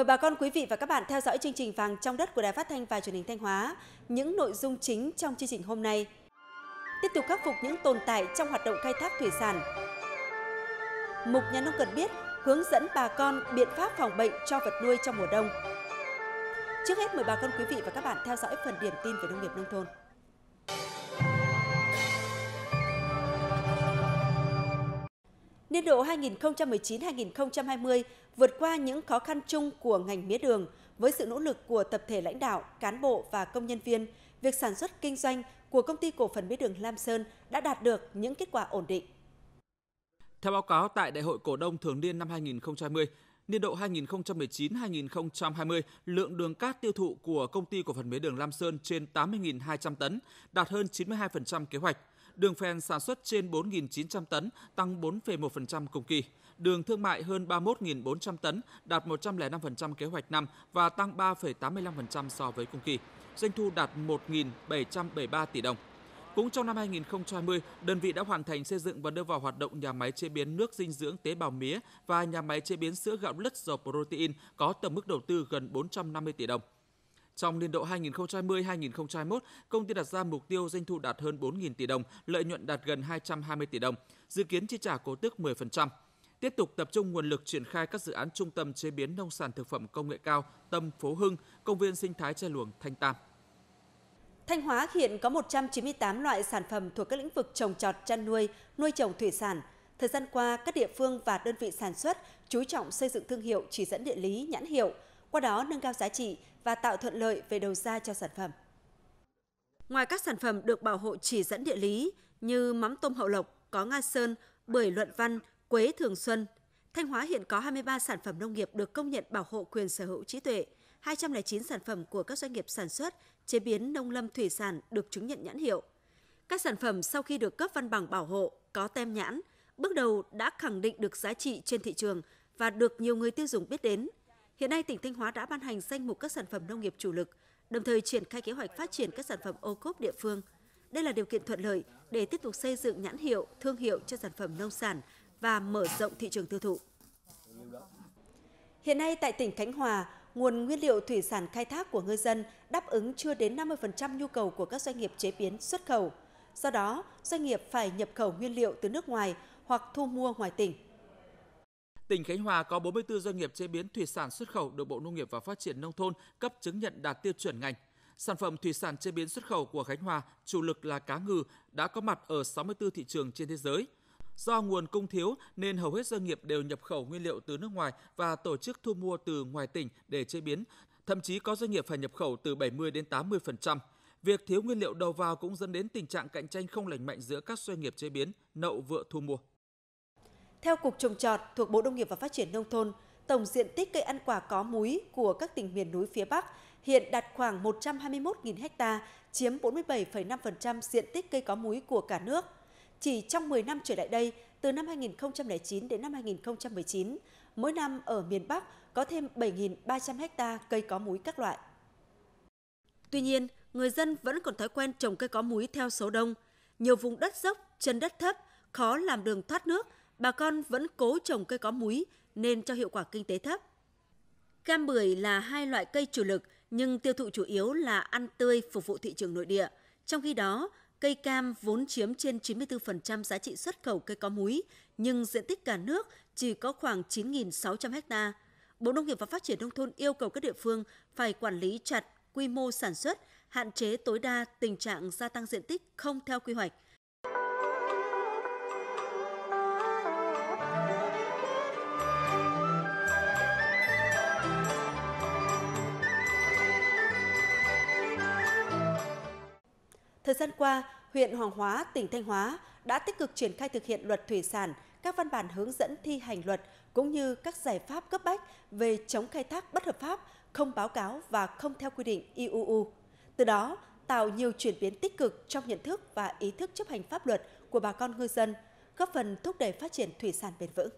Mời bà con quý vị và các bạn theo dõi chương trình Vàng trong đất của Đài Phát thanh và Truyền hình Thanh Hóa. Những nội dung chính trong chương trình hôm nay. Tiếp tục khắc phục những tồn tại trong hoạt động khai thác thủy sản. Mục nhà nông cần biết hướng dẫn bà con biện pháp phòng bệnh cho vật nuôi trong mùa đông. Trước hết mời bà con quý vị và các bạn theo dõi phần điểm tin về nông nghiệp nông thôn. Niên độ 2019-2020 vượt qua những khó khăn chung của ngành mía đường với sự nỗ lực của tập thể lãnh đạo, cán bộ và công nhân viên, việc sản xuất kinh doanh của công ty cổ phần mía đường Lam Sơn đã đạt được những kết quả ổn định. Theo báo cáo tại Đại hội cổ đông thường niên năm 2020, niên độ 2019-2020, lượng đường cát tiêu thụ của công ty cổ phần mía đường Lam Sơn trên 80.200 tấn, đạt hơn 92% kế hoạch. Đường phèn sản xuất trên 4.900 tấn, tăng 4,1% cùng kỳ. Đường thương mại hơn 31.400 tấn, đạt 105% kế hoạch năm và tăng 3,85% so với cùng kỳ. Doanh thu đạt 1.773 tỷ đồng. Cũng trong năm 2020, đơn vị đã hoàn thành xây dựng và đưa vào hoạt động nhà máy chế biến nước dinh dưỡng tế bào mía và nhà máy chế biến sữa gạo lứt dầu protein có tổng mức đầu tư gần 450 tỷ đồng. Trong niên độ 2020-2021, công ty đặt ra mục tiêu doanh thu đạt hơn 4.000 tỷ đồng, lợi nhuận đạt gần 220 tỷ đồng, dự kiến chi trả cổ tức 10% tiếp tục tập trung nguồn lực triển khai các dự án trung tâm chế biến nông sản thực phẩm công nghệ cao Tâm Phố Hưng, công viên sinh thái che luồng Thanh Tam. Thanh Hóa hiện có 198 loại sản phẩm thuộc các lĩnh vực trồng trọt, chăn nuôi, nuôi trồng thủy sản. Thời gian qua, các địa phương và đơn vị sản xuất chú trọng xây dựng thương hiệu chỉ dẫn địa lý, nhãn hiệu – qua đó nâng cao giá trị và tạo thuận lợi về đầu ra cho sản phẩm. Ngoài các sản phẩm được bảo hộ chỉ dẫn địa lý như mắm tôm hậu lộc, có Nga Sơn, bưởi luận văn, quế thường xuân, Thanh Hóa hiện có 23 sản phẩm nông nghiệp được công nhận bảo hộ quyền sở hữu trí tuệ, 209 sản phẩm của các doanh nghiệp sản xuất, chế biến nông lâm thủy sản được chứng nhận nhãn hiệu. Các sản phẩm sau khi được cấp văn bằng bảo hộ có tem nhãn, bước đầu đã khẳng định được giá trị trên thị trường và được nhiều người tiêu dùng biết đến, Hiện nay, tỉnh Thanh Hóa đã ban hành danh mục các sản phẩm nông nghiệp chủ lực, đồng thời triển khai kế hoạch phát triển các sản phẩm ô cốp địa phương. Đây là điều kiện thuận lợi để tiếp tục xây dựng nhãn hiệu, thương hiệu cho sản phẩm nông sản và mở rộng thị trường tiêu thụ. Hiện nay tại tỉnh Khánh Hòa, nguồn nguyên liệu thủy sản khai thác của ngư dân đáp ứng chưa đến 50% nhu cầu của các doanh nghiệp chế biến xuất khẩu. Do đó, doanh nghiệp phải nhập khẩu nguyên liệu từ nước ngoài hoặc thu mua ngoài tỉnh. Tỉnh Khánh Hòa có 44 doanh nghiệp chế biến thủy sản xuất khẩu được Bộ Nông nghiệp và Phát triển Nông thôn cấp chứng nhận đạt tiêu chuẩn ngành. Sản phẩm thủy sản chế biến xuất khẩu của Khánh Hòa chủ lực là cá ngừ đã có mặt ở 64 thị trường trên thế giới. Do nguồn cung thiếu nên hầu hết doanh nghiệp đều nhập khẩu nguyên liệu từ nước ngoài và tổ chức thu mua từ ngoài tỉnh để chế biến, thậm chí có doanh nghiệp phải nhập khẩu từ 70 đến 80%. Việc thiếu nguyên liệu đầu vào cũng dẫn đến tình trạng cạnh tranh không lành mạnh giữa các doanh nghiệp chế biến, nậu vựa thu mua. Theo Cục Trồng Trọt thuộc Bộ Nông nghiệp và Phát triển Nông thôn, tổng diện tích cây ăn quả có múi của các tỉnh miền núi phía Bắc hiện đạt khoảng 121.000 ha, chiếm 47,5% diện tích cây có múi của cả nước. Chỉ trong 10 năm trở lại đây, từ năm 2009 đến năm 2019, mỗi năm ở miền Bắc có thêm 7.300 ha cây có múi các loại. Tuy nhiên, người dân vẫn còn thói quen trồng cây có múi theo số đông. Nhiều vùng đất dốc, chân đất thấp, khó làm đường thoát nước – bà con vẫn cố trồng cây có múi nên cho hiệu quả kinh tế thấp. Cam bưởi là hai loại cây chủ lực nhưng tiêu thụ chủ yếu là ăn tươi phục vụ thị trường nội địa. Trong khi đó, cây cam vốn chiếm trên 94% giá trị xuất khẩu cây có múi, nhưng diện tích cả nước chỉ có khoảng 9.600 ha. Bộ Nông nghiệp và Phát triển Nông thôn yêu cầu các địa phương phải quản lý chặt quy mô sản xuất, hạn chế tối đa tình trạng gia tăng diện tích không theo quy hoạch – gian qua, huyện Hoàng Hóa, tỉnh Thanh Hóa đã tích cực triển khai thực hiện luật thủy sản, các văn bản hướng dẫn thi hành luật cũng như các giải pháp cấp bách về chống khai thác bất hợp pháp, không báo cáo và không theo quy định IUU. Từ đó, tạo nhiều chuyển biến tích cực trong nhận thức và ý thức chấp hành pháp luật của bà con ngư dân, góp phần thúc đẩy phát triển thủy sản bền vững.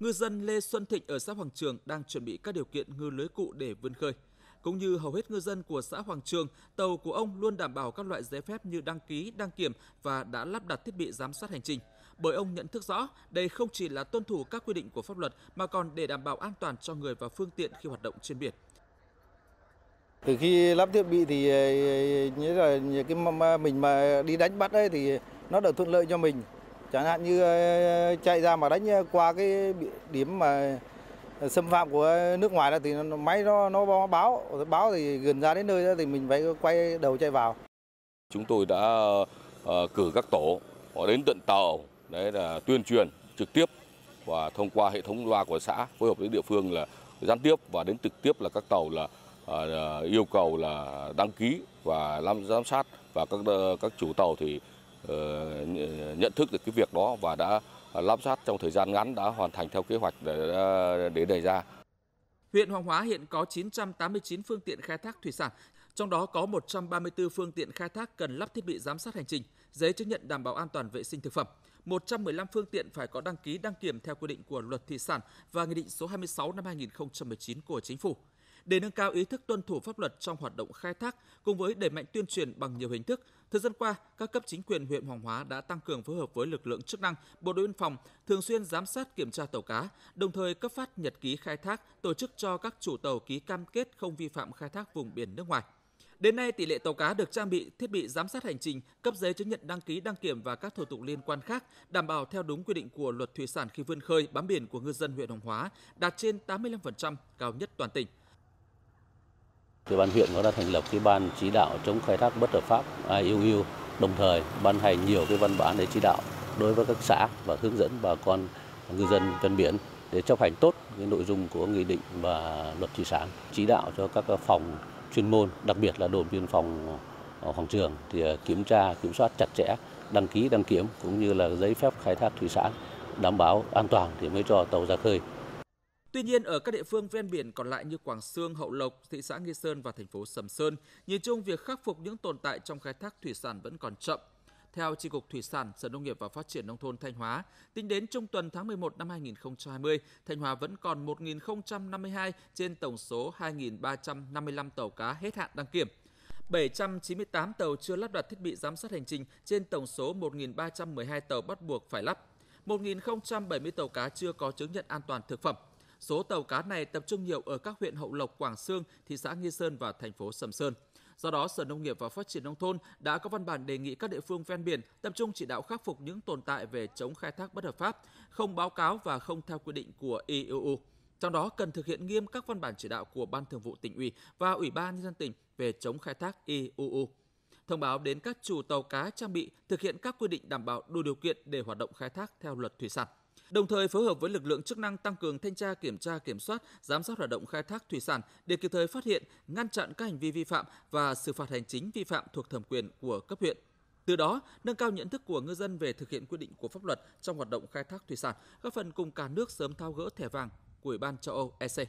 Ngư dân Lê Xuân Thịnh ở xã Hoàng Trường đang chuẩn bị các điều kiện ngư lưới cụ để vươn khơi – cũng như hầu hết ngư dân của xã Hoàng Trường, tàu của ông luôn đảm bảo các loại giấy phép như đăng ký, đăng kiểm và đã lắp đặt thiết bị giám sát hành trình. Bởi ông nhận thức rõ, đây không chỉ là tuân thủ các quy định của pháp luật mà còn để đảm bảo an toàn cho người và phương tiện khi hoạt động trên biển. Từ khi lắp thiết bị thì ờ, như là cái mình mà đi đánh bắt ấy thì nó được thuận lợi cho mình. Chẳng hạn như ờ, chạy ra mà đánh qua cái điểm mà xâm phạm của nước ngoài thì máy nó nó báo báo thì gần ra đến nơi thì mình phải quay đầu chạy vào chúng tôi đã ờ, cử các tổ đến tận tàu đấy là tuyên truyền trực tiếp và thông qua hệ thống loa của xã phối hợp với địa phương là gián tiếp và đến trực tiếp là các tàu là ờ, ờ, yêu cầu là đăng ký và làm giám sát và các các chủ tàu thì nhận thức được cái việc đó và đã Ờ, lắp ráp trong thời gian ngắn đã hoàn thành theo kế hoạch để, ờ, để đề ra. Huyện Hoàng Hóa hiện có 989 phương tiện khai thác thủy sản, trong đó có 134 phương tiện khai thác cần lắp thiết bị giám sát hành trình, giấy chứng nhận đảm bảo an toàn vệ sinh thực phẩm. 115 phương tiện phải có đăng ký đăng kiểm theo quy định của luật thủy sản và Nghị định số 26 năm 2019 của Chính phủ để nâng cao ý thức tuân thủ pháp luật trong hoạt động khai thác cùng với đẩy mạnh tuyên truyền bằng nhiều hình thức. Thời gian qua, các cấp chính quyền huyện Hoàng Hóa đã tăng cường phối hợp với lực lượng chức năng, bộ đội biên phòng thường xuyên giám sát kiểm tra tàu cá, đồng thời cấp phát nhật ký khai thác, tổ chức cho các chủ tàu ký cam kết không vi phạm khai thác vùng biển nước ngoài. Đến nay, tỷ lệ tàu cá được trang bị thiết bị giám sát hành trình, cấp giấy chứng nhận đăng ký đăng kiểm và các thủ tục liên quan khác đảm bảo theo đúng quy định của luật thủy sản khi vươn khơi bám biển của ngư dân huyện Hồng Hóa đạt trên 85% cao nhất toàn tỉnh. Thì ban huyện cũng đã thành lập cái ban chỉ đạo chống khai thác bất hợp pháp IUU, đồng thời ban hành nhiều cái văn bản để chỉ đạo đối với các xã và hướng dẫn bà con ngư dân ven biển để chấp hành tốt cái nội dung của nghị định và luật thủy sản, chỉ đạo cho các phòng chuyên môn, đặc biệt là đồn biên phòng ờ, Hoàng Trường thì ờ, kiểm tra, kiểm soát chặt chẽ đăng ký đăng kiểm cũng như là giấy phép khai thác thủy sản đảm bảo an toàn thì mới cho tàu ra khơi. Tuy nhiên, ở các địa phương ven biển còn lại như Quảng Sương, Hậu Lộc, thị xã Nghi Sơn và thành phố Sầm Sơn, nhìn chung việc khắc phục những tồn tại trong khai thác thủy sản vẫn còn chậm. Theo Tri Cục Thủy sản, Sở Nông nghiệp và Phát triển Nông thôn Thanh Hóa, tính đến trung tuần tháng 11 năm 2020, Thanh Hóa vẫn còn 1.052 trên tổng số 2.355 tàu cá hết hạn đăng kiểm. 798 tàu chưa lắp đặt thiết bị giám sát hành trình trên tổng số 1.312 tàu bắt buộc phải lắp. 1.070 tàu cá chưa có chứng nhận an toàn thực phẩm, Số tàu cá này tập trung nhiều ở các huyện Hậu Lộc, Quảng Sương, thị xã Nghi Sơn và thành phố Sầm Sơn. Do đó, Sở Nông nghiệp và Phát triển Nông thôn đã có văn bản đề nghị các địa phương ven biển tập trung chỉ đạo khắc phục những tồn tại về chống khai thác bất hợp pháp, không báo cáo và không theo quy định của IUU. E Trong đó cần thực hiện nghiêm các văn bản chỉ đạo của Ban Thường vụ tỉnh ủy và Ủy ban nhân dân tỉnh về chống khai thác IUU. E Thông báo đến các chủ tàu cá trang bị thực hiện các quy định đảm bảo đủ điều kiện để hoạt động khai thác theo luật thủy sản đồng thời phối hợp với lực lượng chức năng tăng cường thanh tra kiểm tra kiểm soát, giám sát hoạt động khai thác thủy sản để kịp thời phát hiện, ngăn chặn các hành vi vi phạm và xử phạt hành chính vi phạm thuộc thẩm quyền của cấp huyện. Từ đó, nâng cao nhận thức của ngư dân về thực hiện quy định của pháp luật trong hoạt động khai thác thủy sản, góp phần cùng cả nước sớm tháo gỡ thẻ vàng của Ủy ban châu Âu EC.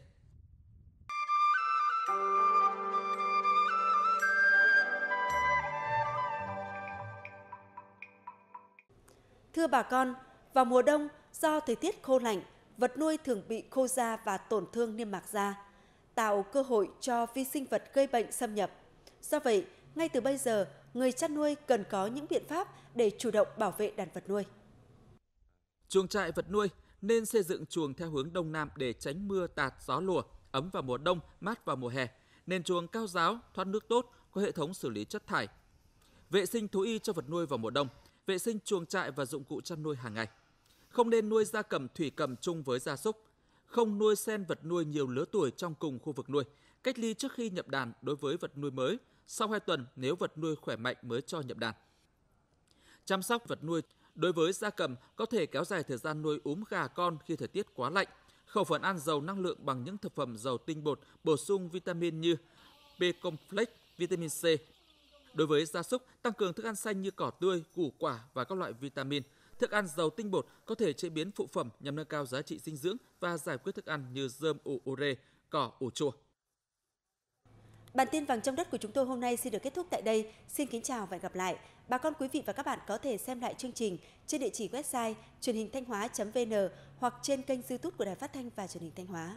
Thưa bà con, vào mùa đông, Do thời tiết khô lạnh, vật nuôi thường bị khô da và tổn thương niêm mạc da, tạo cơ hội cho vi sinh vật gây bệnh xâm nhập. Do vậy, ngay từ bây giờ, người chăn nuôi cần có những biện pháp để chủ động bảo vệ đàn vật nuôi. Chuồng trại vật nuôi nên xây dựng chuồng theo hướng đông nam để tránh mưa tạt gió lùa, ấm vào mùa đông, mát vào mùa hè. Nền chuồng cao giáo, thoát nước tốt, có hệ thống xử lý chất thải. Vệ sinh thú y cho vật nuôi vào mùa đông, vệ sinh chuồng trại và dụng cụ chăn nuôi hàng ngày không nên nuôi gia cầm thủy cầm chung với gia súc, không nuôi sen vật nuôi nhiều lứa tuổi trong cùng khu vực nuôi, cách ly trước khi nhập đàn đối với vật nuôi mới, sau 2 tuần nếu vật nuôi khỏe mạnh mới cho nhập đàn. Chăm sóc vật nuôi đối với gia cầm có thể kéo dài thời gian nuôi úm gà con khi thời tiết quá lạnh. Khẩu phần ăn giàu năng lượng bằng những thực phẩm giàu tinh bột, bổ sung vitamin như B-complex, vitamin C. Đối với gia súc, tăng cường thức ăn xanh như cỏ tươi, củ quả và các loại vitamin – Thức ăn giàu tinh bột có thể chế biến phụ phẩm nhằm nâng cao giá trị dinh dưỡng và giải quyết thức ăn như dơm ủ ore, cỏ ủ chua. Bản tin vàng trong đất của chúng tôi hôm nay xin được kết thúc tại đây. Xin kính chào và hẹn gặp lại. Bà con quý vị và các bạn có thể xem lại chương trình trên địa chỉ website truyền hình thanh hóa.vn hoặc trên kênh youtube của Đài Phát Thanh và truyền hình Thanh Hóa.